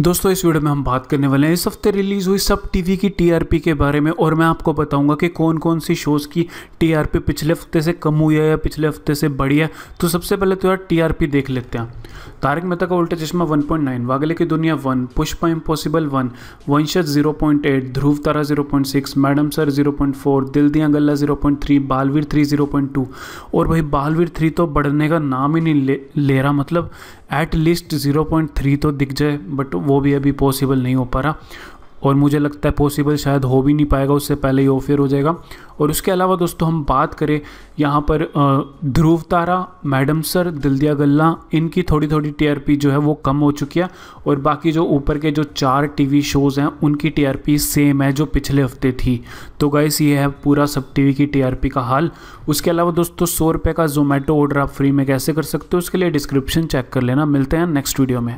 दोस्तों इस वीडियो में हम बात करने वाले हैं इस हफ्ते रिलीज हुई सब टीवी की टीआरपी के बारे में और मैं आपको बताऊंगा कि कौन कौन सी शोज़ की टीआरपी पिछले हफ्ते से कम हुई है या पिछले हफ्ते से बढ़ी है तो सबसे पहले तो यार टीआरपी देख लेते हैं तारक मेहता का उल्टा चश्मा 1.9 वागले की दुनिया 1 Pushpa impossible 1 Vanshaj 0.8 Dhruv Tara six madam sir 0.4 Dil दिया गल्ला 0.3 बालवीर पॉइंट टू और भाई बालवीर 3 तो बढ़ने का नाम ही नहीं ले, ले रहा मतलब एट लीस्ट 0.3 तो दिख जाए बट वो भी अभी पॉसिबल नहीं हो पा रहा और मुझे लगता है पॉसिबल शायद हो भी नहीं पाएगा उससे पहले ही ऑफेयर हो जाएगा और उसके अलावा दोस्तों हम बात करें यहाँ पर ध्रुव तारा मैडम सर दिलदिया गल्ला इनकी थोड़ी थोड़ी टीआरपी जो है वो कम हो चुकी है और बाकी जो ऊपर के जो चार टीवी शोज़ हैं उनकी टीआरपी सेम है जो पिछले हफ्ते थी तो गाइस ये है पूरा सब टीवी की टीआरपी का हाल उसके अलावा दोस्तों सौ रुपये का जोमेटो ऑर्डर आप फ्री में कैसे कर सकते हो उसके लिए डिस्क्रिप्शन चेक कर लेना मिलते हैं नेक्स्ट वीडियो में